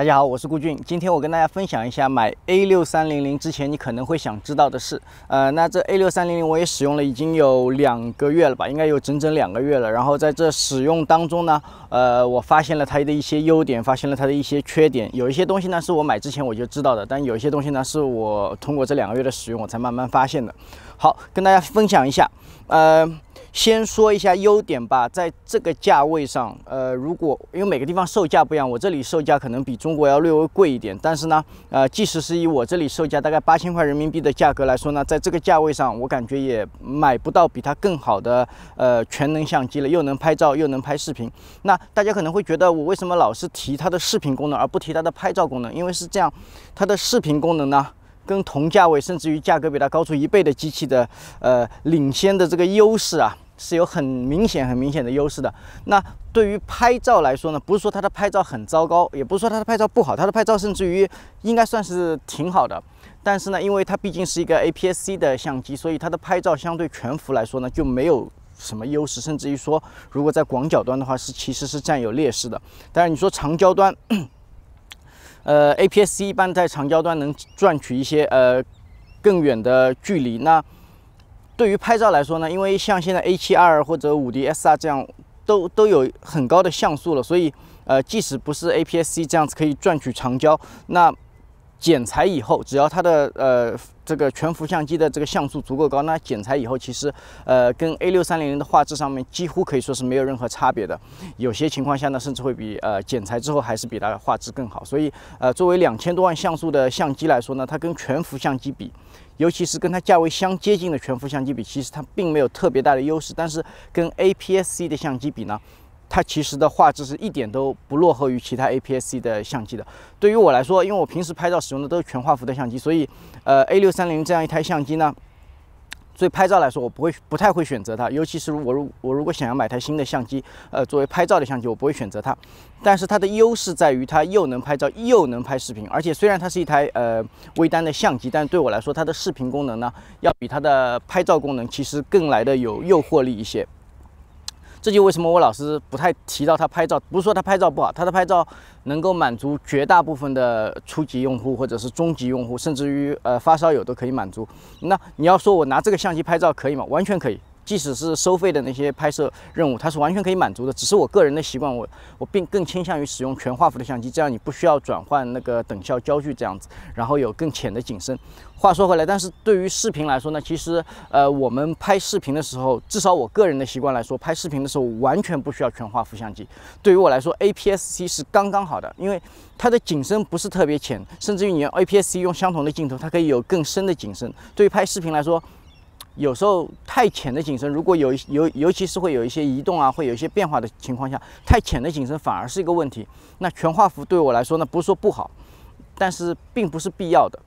大家好，我是顾俊。今天我跟大家分享一下买 A6300 之前你可能会想知道的事。呃，那这 A6300 我也使用了已经有两个月了吧，应该有整整两个月了。然后在这使用当中呢，呃，我发现了它的一些优点，发现了它的一些缺点。有一些东西呢是我买之前我就知道的，但有一些东西呢是我通过这两个月的使用我才慢慢发现的。好，跟大家分享一下，呃。先说一下优点吧，在这个价位上，呃，如果因为每个地方售价不一样，我这里售价可能比中国要略微贵一点，但是呢，呃，即使是以我这里售价大概八千块人民币的价格来说呢，在这个价位上，我感觉也买不到比它更好的呃全能相机了，又能拍照又能拍视频。那大家可能会觉得我为什么老是提它的视频功能而不提它的拍照功能？因为是这样，它的视频功能呢，跟同价位甚至于价格比它高出一倍的机器的呃领先的这个优势啊。是有很明显、很明显的优势的。那对于拍照来说呢，不是说它的拍照很糟糕，也不是说它的拍照不好，它的拍照甚至于应该算是挺好的。但是呢，因为它毕竟是一个 APS-C 的相机，所以它的拍照相对全幅来说呢，就没有什么优势，甚至于说，如果在广角端的话，是其实是占有劣势的。但是你说长焦端，呃，APS-C 一般在长焦端能赚取一些呃更远的距离那。对于拍照来说呢，因为像现在 A7R 或者五 D S R 这样，都都有很高的像素了，所以呃，即使不是 APS-C 这样子可以赚取长焦，那剪裁以后，只要它的呃这个全幅相机的这个像素足够高，那剪裁以后其实呃跟 A6300 的画质上面几乎可以说是没有任何差别的。有些情况下呢，甚至会比呃剪裁之后还是比它的画质更好。所以呃，作为两千多万像素的相机来说呢，它跟全幅相机比。尤其是跟它价位相接近的全幅相机比，其实它并没有特别大的优势。但是跟 APS-C 的相机比呢，它其实的画质是一点都不落后于其他 APS-C 的相机的。对于我来说，因为我平时拍照使用的都是全画幅的相机，所以，呃，A6300 这样一台相机呢。所以拍照来说，我不会不太会选择它，尤其是我如我如果想要买台新的相机，呃，作为拍照的相机，我不会选择它。但是它的优势在于它又能拍照又能拍视频，而且虽然它是一台呃微单的相机，但是对我来说，它的视频功能呢，要比它的拍照功能其实更来的有诱惑力一些。这就为什么我老是不太提到他拍照，不是说他拍照不好，他的拍照能够满足绝大部分的初级用户或者是中级用户，甚至于呃发烧友都可以满足。那你要说我拿这个相机拍照可以吗？完全可以。即使是收费的那些拍摄任务，它是完全可以满足的。只是我个人的习惯，我我并更倾向于使用全画幅的相机，这样你不需要转换那个等效焦距，这样子，然后有更浅的景深。话说回来，但是对于视频来说呢，其实，呃，我们拍视频的时候，至少我个人的习惯来说，拍视频的时候完全不需要全画幅相机。对于我来说，APS-C 是刚刚好的，因为它的景深不是特别浅，甚至于你 APS-C 用相同的镜头，它可以有更深的景深。对于拍视频来说。有时候太浅的景深，如果有一尤尤其是会有一些移动啊，会有一些变化的情况下，太浅的景深反而是一个问题。那全画幅对我来说呢，不是说不好，但是并不是必要的。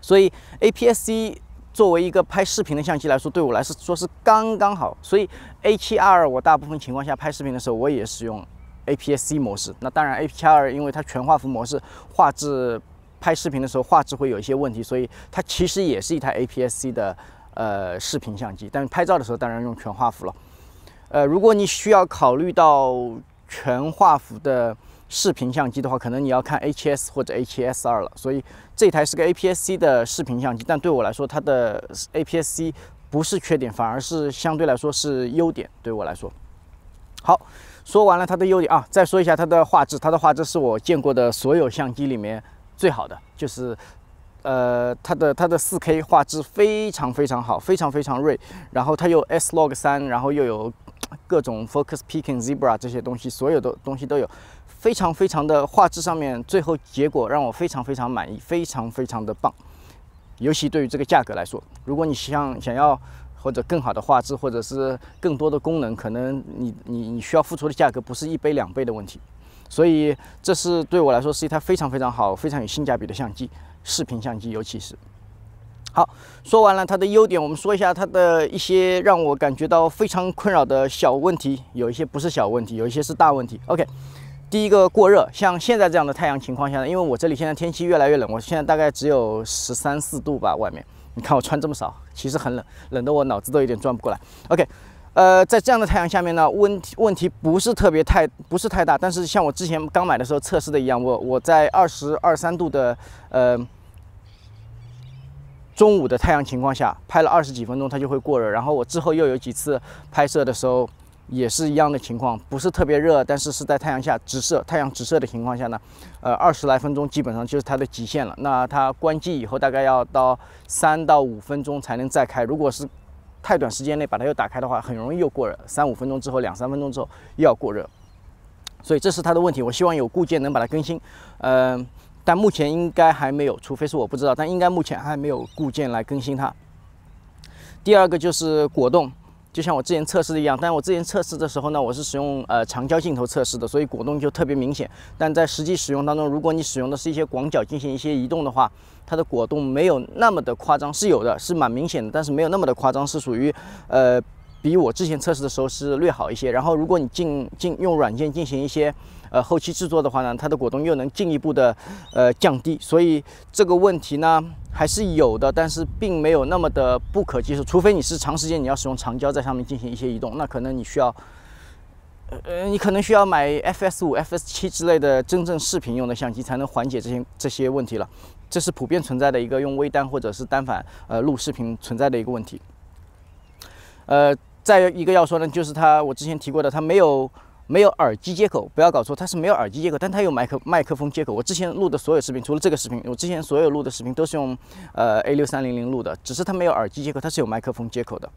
所以 APS-C 作为一个拍视频的相机来说，对我来说说是刚刚好。所以 A7R 我大部分情况下拍视频的时候，我也使用 APS-C 模式。那当然 A7R 因为它全画幅模式画质拍视频的时候画质会有一些问题，所以它其实也是一台 APS-C 的。呃，视频相机，但拍照的时候当然用全画幅了。呃，如果你需要考虑到全画幅的视频相机的话，可能你要看 H S 或者 H S 二了。所以这台是个 A P S C 的视频相机，但对我来说，它的 A P S C 不是缺点，反而是相对来说是优点。对我来说，好，说完了它的优点啊，再说一下它的画质。它的画质是我见过的所有相机里面最好的，就是。呃，它的它的四 K 画质非常非常好，非常非常锐。然后它有 S Log 三，然后又有各种 Focus Peaking、Zebra 这些东西，所有的东西都有。非常非常的画质上面，最后结果让我非常非常满意，非常非常的棒。尤其对于这个价格来说，如果你想想要或者更好的画质，或者是更多的功能，可能你你你需要付出的价格不是一倍两倍的问题。所以这是对我来说是一台非常非常好、非常有性价比的相机。视频相机，尤其是好。说完了它的优点，我们说一下它的一些让我感觉到非常困扰的小问题。有一些不是小问题，有一些是大问题。OK，第一个过热，像现在这样的太阳情况下，呢，因为我这里现在天气越来越冷，我现在大概只有十三四度吧，外面。你看我穿这么少，其实很冷，冷的我脑子都有点转不过来。OK。呃，在这样的太阳下面呢，问题问题不是特别太不是太大，但是像我之前刚买的时候测试的一样，我我在二十二三度的呃中午的太阳情况下拍了二十几分钟，它就会过热。然后我之后又有几次拍摄的时候也是一样的情况，不是特别热，但是是在太阳下直射，太阳直射的情况下呢，呃，二十来分钟基本上就是它的极限了。那它关机以后大概要到三到五分钟才能再开。如果是太短时间内把它又打开的话，很容易又过热。三五分钟之后，两三分钟之后又要过热，所以这是它的问题。我希望有固件能把它更新，嗯，但目前应该还没有，除非是我不知道，但应该目前还没有固件来更新它。第二个就是果冻。就像我之前测试的一样，但我之前测试的时候呢，我是使用呃长焦镜头测试的，所以果冻就特别明显。但在实际使用当中，如果你使用的是一些广角进行一些移动的话，它的果冻没有那么的夸张，是有的，是蛮明显的，但是没有那么的夸张，是属于呃比我之前测试的时候是略好一些。然后如果你进进用软件进行一些。呃，后期制作的话呢，它的果冻又能进一步的呃降低，所以这个问题呢还是有的，但是并没有那么的不可接受。除非你是长时间你要使用长焦在上面进行一些移动，那可能你需要，呃，你可能需要买 F S 五、F S 七之类的真正视频用的相机才能缓解这些这些问题了。这是普遍存在的一个用微单或者是单反呃录视频存在的一个问题。呃，再一个要说呢，就是它我之前提过的，它没有。没有耳机接口，不要搞错，它是没有耳机接口，但它有麦克麦克风接口。我之前录的所有视频，除了这个视频，我之前所有录的视频都是用呃 a 六三零零录的，只是它没有耳机接口，它是有麦克风接口的。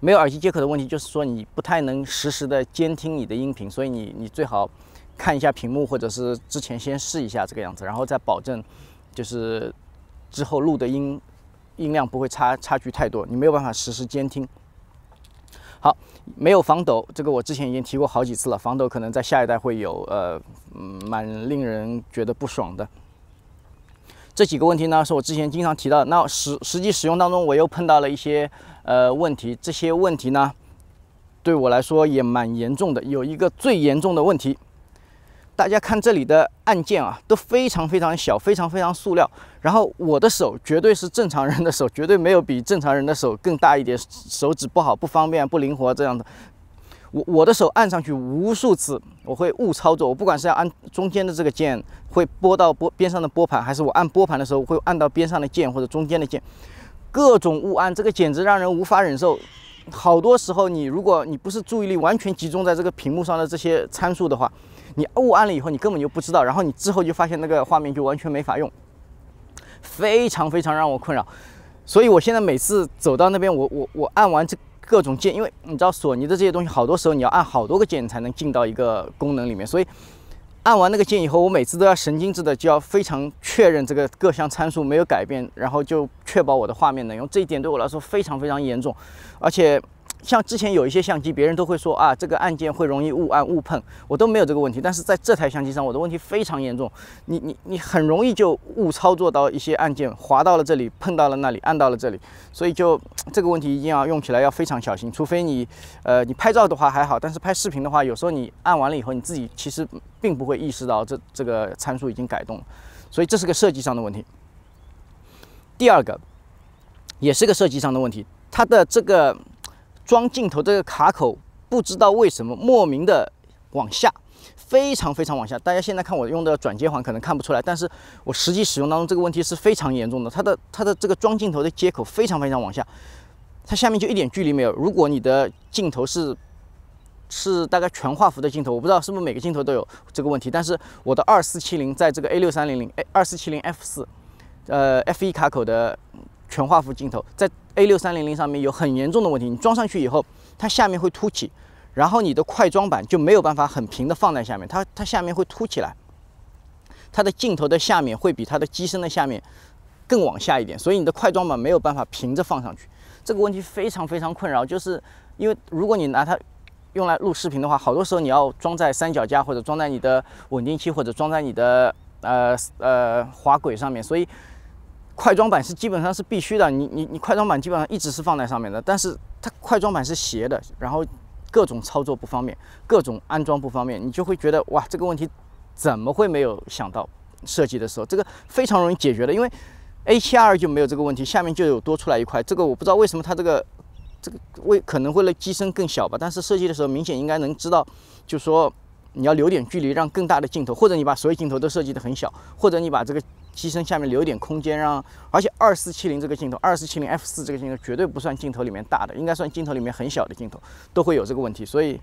没有耳机接口的问题就是说你不太能实时的监听你的音频，所以你你最好看一下屏幕，或者是之前先试一下这个样子，然后再保证就是之后录的音音量不会差差距太多，你没有办法实时监听。好，没有防抖，这个我之前已经提过好几次了。防抖可能在下一代会有，呃，蛮令人觉得不爽的。这几个问题呢，是我之前经常提到。那实实际使用当中，我又碰到了一些呃问题。这些问题呢，对我来说也蛮严重的。有一个最严重的问题。大家看这里的按键啊，都非常非常小，非常非常塑料。然后我的手绝对是正常人的手，绝对没有比正常人的手更大一点，手指不好，不方便，不灵活这样的。我我的手按上去无数次，我会误操作。我不管是要按中间的这个键，会拨到拨边上的拨盘，还是我按拨盘的时候会按到边上的键或者中间的键，各种误按，这个简直让人无法忍受。好多时候你如果你不是注意力完全集中在这个屏幕上的这些参数的话。你误按了以后，你根本就不知道，然后你之后就发现那个画面就完全没法用，非常非常让我困扰。所以我现在每次走到那边，我我我按完这各种键，因为你知道索尼的这些东西，好多时候你要按好多个键才能进到一个功能里面，所以按完那个键以后，我每次都要神经质的就要非常确认这个各项参数没有改变，然后就确保我的画面能用。这一点对我来说非常非常严重，而且。像之前有一些相机，别人都会说啊，这个按键会容易误按误碰，我都没有这个问题。但是在这台相机上，我的问题非常严重，你你你很容易就误操作到一些按键，滑到了这里，碰到了那里，按到了这里，所以就这个问题一定要用起来要非常小心。除非你呃你拍照的话还好，但是拍视频的话，有时候你按完了以后，你自己其实并不会意识到这这个参数已经改动了，所以这是个设计上的问题。第二个也是个设计上的问题，它的这个。装镜头这个卡口不知道为什么莫名的往下，非常非常往下。大家现在看我用的转接环可能看不出来，但是我实际使用当中这个问题是非常严重的。它的它的这个装镜头的接口非常非常往下，它下面就一点距离没有。如果你的镜头是是大概全画幅的镜头，我不知道是不是每个镜头都有这个问题，但是我的二四七零在这个 A 六三零零 A 二四七零 F 四，呃 F 一卡口的。全画幅镜头在 A6300 上面有很严重的问题，你装上去以后，它下面会凸起，然后你的快装板就没有办法很平的放在下面，它它下面会凸起来，它的镜头的下面会比它的机身的下面更往下一点，所以你的快装板没有办法平着放上去。这个问题非常非常困扰，就是因为如果你拿它用来录视频的话，好多时候你要装在三脚架或者装在你的稳定器或者装在你的呃呃滑轨上面，所以。快装板是基本上是必须的，你你你快装板基本上一直是放在上面的，但是它快装板是斜的，然后各种操作不方便，各种安装不方便，你就会觉得哇，这个问题怎么会没有想到设计的时候，这个非常容易解决的，因为 A 七2就没有这个问题，下面就有多出来一块，这个我不知道为什么它这个这个为可能会了机身更小吧，但是设计的时候明显应该能知道，就说。你要留点距离，让更大的镜头，或者你把所有镜头都设计得很小，或者你把这个机身下面留点空间让，而且二四七零这个镜头，二四七零 F 四这个镜头绝对不算镜头里面大的，应该算镜头里面很小的镜头都会有这个问题，所以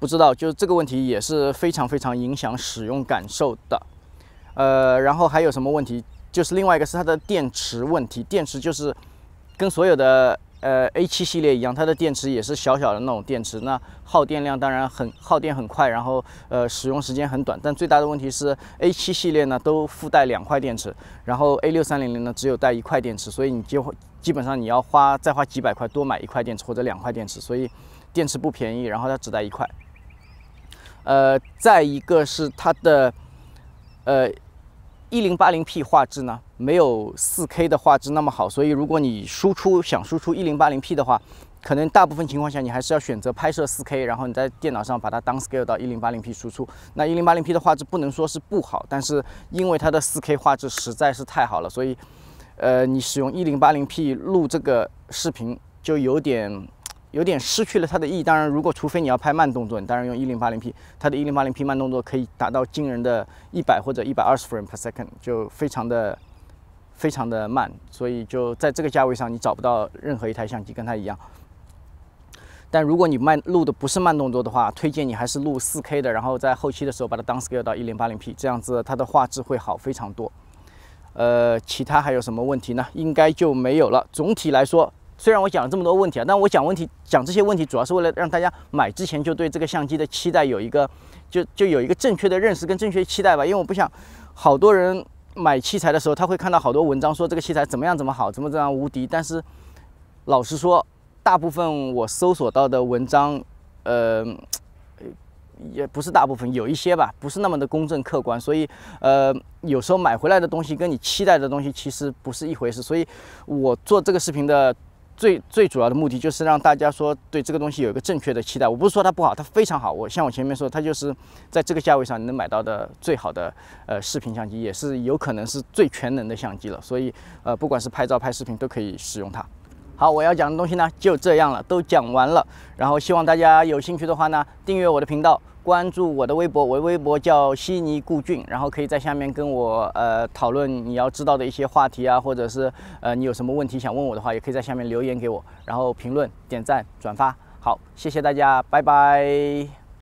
不知道就是这个问题也是非常非常影响使用感受的，呃，然后还有什么问题？就是另外一个是它的电池问题，电池就是跟所有的。呃，A7 系列一样，它的电池也是小小的那种电池，那耗电量当然很耗电很快，然后呃使用时间很短。但最大的问题是，A7 系列呢都附带两块电池，然后 A6300 呢只有带一块电池，所以你就会基本上你要花再花几百块多买一块电池或者两块电池，所以电池不便宜，然后它只带一块。呃，再一个是它的，呃。一零八零 P 画质呢，没有四 K 的画质那么好，所以如果你输出想输出一零八零 P 的话，可能大部分情况下你还是要选择拍摄四 K，然后你在电脑上把它当 scale 到一零八零 P 输出。那一零八零 P 的画质不能说是不好，但是因为它的四 K 画质实在是太好了，所以，呃，你使用一零八零 P 录这个视频就有点。有点失去了它的意义。当然，如果除非你要拍慢动作，你当然用一零八零 P。它的 1080P 慢动作可以达到惊人的一百或者一百二十帧 per second，就非常的、非常的慢。所以就在这个价位上，你找不到任何一台相机跟它一样。但如果你慢录的不是慢动作的话，推荐你还是录 4K 的，然后在后期的时候把它 down scale 到 1080P，这样子它的画质会好非常多。呃，其他还有什么问题呢？应该就没有了。总体来说。虽然我讲了这么多问题啊，但我讲问题讲这些问题主要是为了让大家买之前就对这个相机的期待有一个，就就有一个正确的认识跟正确期待吧。因为我不想好多人买器材的时候，他会看到好多文章说这个器材怎么样怎么好怎么怎么样无敌。但是老实说，大部分我搜索到的文章，呃，也不是大部分，有一些吧，不是那么的公正客观。所以呃，有时候买回来的东西跟你期待的东西其实不是一回事。所以我做这个视频的。最最主要的目的就是让大家说对这个东西有一个正确的期待。我不是说它不好，它非常好。我像我前面说，它就是在这个价位上能买到的最好的呃视频相机，也是有可能是最全能的相机了。所以呃，不管是拍照拍视频都可以使用它。好，我要讲的东西呢就这样了，都讲完了。然后希望大家有兴趣的话呢，订阅我的频道。关注我的微博，我微博叫悉尼顾俊，然后可以在下面跟我呃讨论你要知道的一些话题啊，或者是呃你有什么问题想问我的话，也可以在下面留言给我，然后评论、点赞、转发。好，谢谢大家，拜拜。